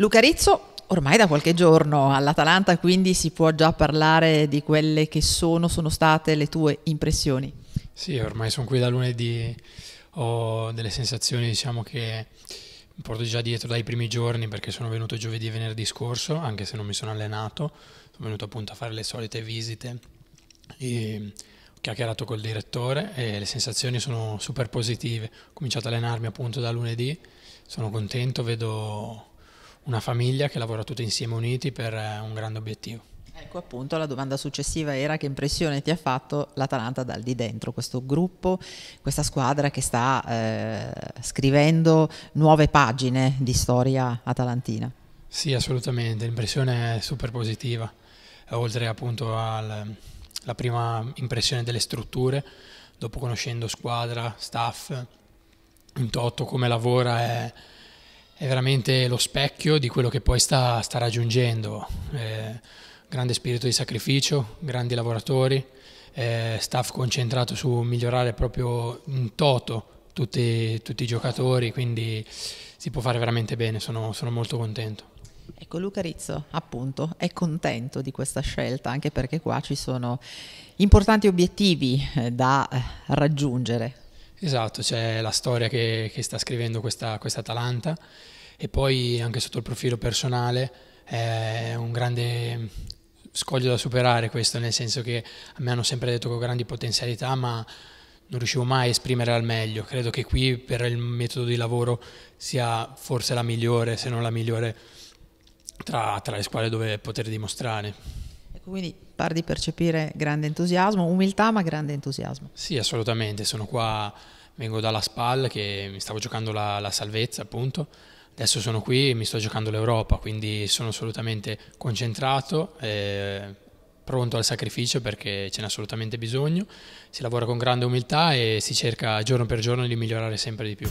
Luca Rizzo, Ormai da qualche giorno all'Atalanta, quindi si può già parlare di quelle che sono, sono state le tue impressioni. Sì, ormai sono qui da lunedì, ho delle sensazioni diciamo che mi porto già dietro dai primi giorni perché sono venuto giovedì e venerdì scorso, anche se non mi sono allenato, sono venuto appunto a fare le solite visite e ho chiacchierato col direttore e le sensazioni sono super positive. Ho cominciato a allenarmi appunto da lunedì, sono contento, vedo una famiglia che lavora tutti insieme uniti per eh, un grande obiettivo. Ecco appunto la domanda successiva era che impressione ti ha fatto l'Atalanta dal di dentro, questo gruppo, questa squadra che sta eh, scrivendo nuove pagine di storia atalantina. Sì, assolutamente, l'impressione è super positiva, oltre appunto alla prima impressione delle strutture, dopo conoscendo squadra, staff, in toto come lavora è è veramente lo specchio di quello che poi sta, sta raggiungendo. Eh, grande spirito di sacrificio, grandi lavoratori, eh, staff concentrato su migliorare proprio in toto tutti, tutti, i giocatori, quindi si può fare veramente bene, sono, sono molto contento. Ecco, Luca Rizzo appunto è contento di questa scelta anche perché qua ci sono importanti obiettivi eh, da eh, raggiungere Esatto, c'è la storia che, che sta scrivendo questa, questa, Atalanta e poi anche sotto il profilo personale è un grande scoglio da superare questo, nel senso che a me hanno sempre detto che ho grandi potenzialità ma non riuscivo mai a esprimere al meglio, credo che qui per il metodo di lavoro sia forse la migliore, se non la migliore tra, tra le squadre dove poter dimostrare. Quindi par di percepire grande entusiasmo, umiltà ma grande entusiasmo. Sì, assolutamente, sono qua, vengo dalla SPAL che mi stavo giocando la, la salvezza appunto, adesso sono qui e mi sto giocando l'Europa, quindi sono assolutamente concentrato, eh, pronto al sacrificio perché ce n'è assolutamente bisogno, si lavora con grande umiltà e si cerca giorno per giorno di migliorare sempre di più.